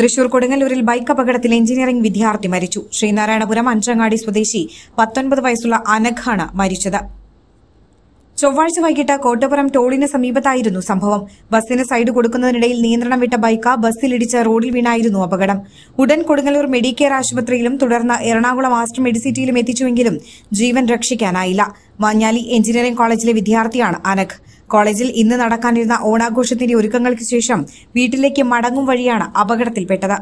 തൃശൂർ കൊടുങ്ങല്ലൂരിൽ ബൈക്ക് അപകടത്തിൽ എഞ്ചിനീയറിംഗ് വിദ്യാർത്ഥി മരിച്ചു ശ്രീനാരായണപുരം അഞ്ചങ്ങാടി സ്വദേശി പത്തൊൻപത് വയസ്സുള്ള അനഖാണ് മരിച്ചത് ചൊവ്വാഴ്ച വൈകിട്ട് കോട്ടപ്പുറം ടോളിന് സമീപത്തായിരുന്നു സംഭവം ബസിന് സൈഡ് കൊടുക്കുന്നതിനിടയിൽ നിയന്ത്രണം വിട്ട ബൈക്ക് ബസ്സിലിടിച്ച് റോഡിൽ വീണായിരുന്നു അപകടം ഉടൻ കൊടുങ്ങല്ലൂർ മെഡിക്കെയർ ആശുപത്രിയിലും തുടർന്ന് എറണാകുളം ആസ്റ്റർ മെഡിസിറ്റിയിലും എത്തിച്ചുവെങ്കിലും ജീവൻ രക്ഷിക്കാനായില്ല മാഞ്ഞാലി എഞ്ചിനീയറിംഗ് കോളേജിലെ വിദ്യാർത്ഥിയാണ് അനഖ് കോളേജിൽ ഇന്ന് നടക്കാനിരുന്ന ഓണാഘോഷത്തിന്റെ ഒരുക്കങ്ങൾക്ക് ശേഷം വീട്ടിലേക്ക് മടങ്ങും വഴിയാണ് അപകടത്തിൽപ്പെട്ടത്